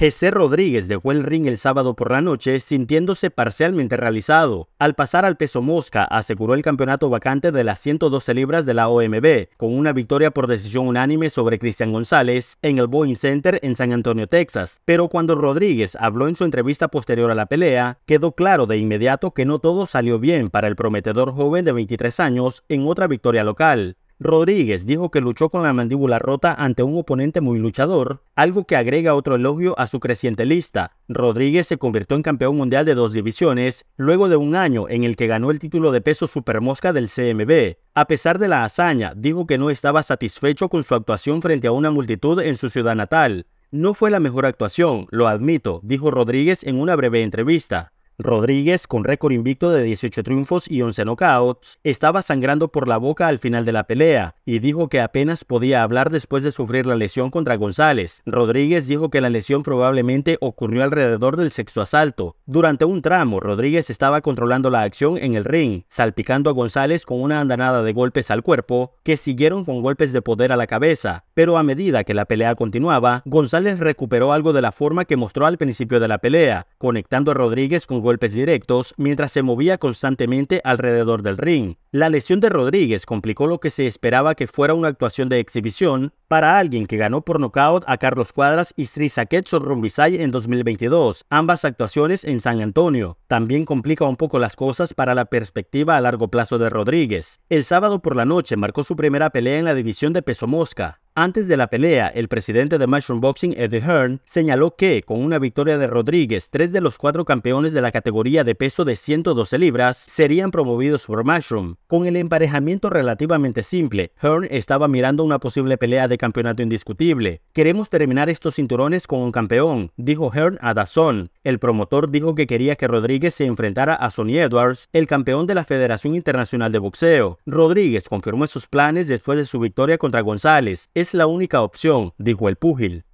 Jesse Rodríguez dejó el ring el sábado por la noche sintiéndose parcialmente realizado. Al pasar al peso mosca, aseguró el campeonato vacante de las 112 libras de la OMB, con una victoria por decisión unánime sobre Cristian González en el Boeing Center en San Antonio, Texas. Pero cuando Rodríguez habló en su entrevista posterior a la pelea, quedó claro de inmediato que no todo salió bien para el prometedor joven de 23 años en otra victoria local. Rodríguez dijo que luchó con la mandíbula rota ante un oponente muy luchador, algo que agrega otro elogio a su creciente lista. Rodríguez se convirtió en campeón mundial de dos divisiones luego de un año en el que ganó el título de peso supermosca del CMB. A pesar de la hazaña, dijo que no estaba satisfecho con su actuación frente a una multitud en su ciudad natal. No fue la mejor actuación, lo admito, dijo Rodríguez en una breve entrevista. Rodríguez, con récord invicto de 18 triunfos y 11 knockouts, estaba sangrando por la boca al final de la pelea y dijo que apenas podía hablar después de sufrir la lesión contra González. Rodríguez dijo que la lesión probablemente ocurrió alrededor del sexto asalto. Durante un tramo, Rodríguez estaba controlando la acción en el ring, salpicando a González con una andanada de golpes al cuerpo que siguieron con golpes de poder a la cabeza, pero a medida que la pelea continuaba, González recuperó algo de la forma que mostró al principio de la pelea, conectando a Rodríguez con golpes directos mientras se movía constantemente alrededor del ring. La lesión de Rodríguez complicó lo que se esperaba que fuera una actuación de exhibición para alguien que ganó por nocaut a Carlos Cuadras y Striza Saket en 2022, ambas actuaciones en San Antonio. También complica un poco las cosas para la perspectiva a largo plazo de Rodríguez. El sábado por la noche marcó su primera pelea en la división de peso mosca. Antes de la pelea, el presidente de Mushroom Boxing, Eddie Hearn, señaló que, con una victoria de Rodríguez, tres de los cuatro campeones de la categoría de peso de 112 libras serían promovidos por Mushroom. Con el emparejamiento relativamente simple, Hearn estaba mirando una posible pelea de campeonato indiscutible. Queremos terminar estos cinturones con un campeón, dijo Hearn a Dazón. El promotor dijo que quería que Rodríguez se enfrentara a Sonny Edwards, el campeón de la Federación Internacional de Boxeo. Rodríguez confirmó sus planes después de su victoria contra González es la única opción, dijo el púgil.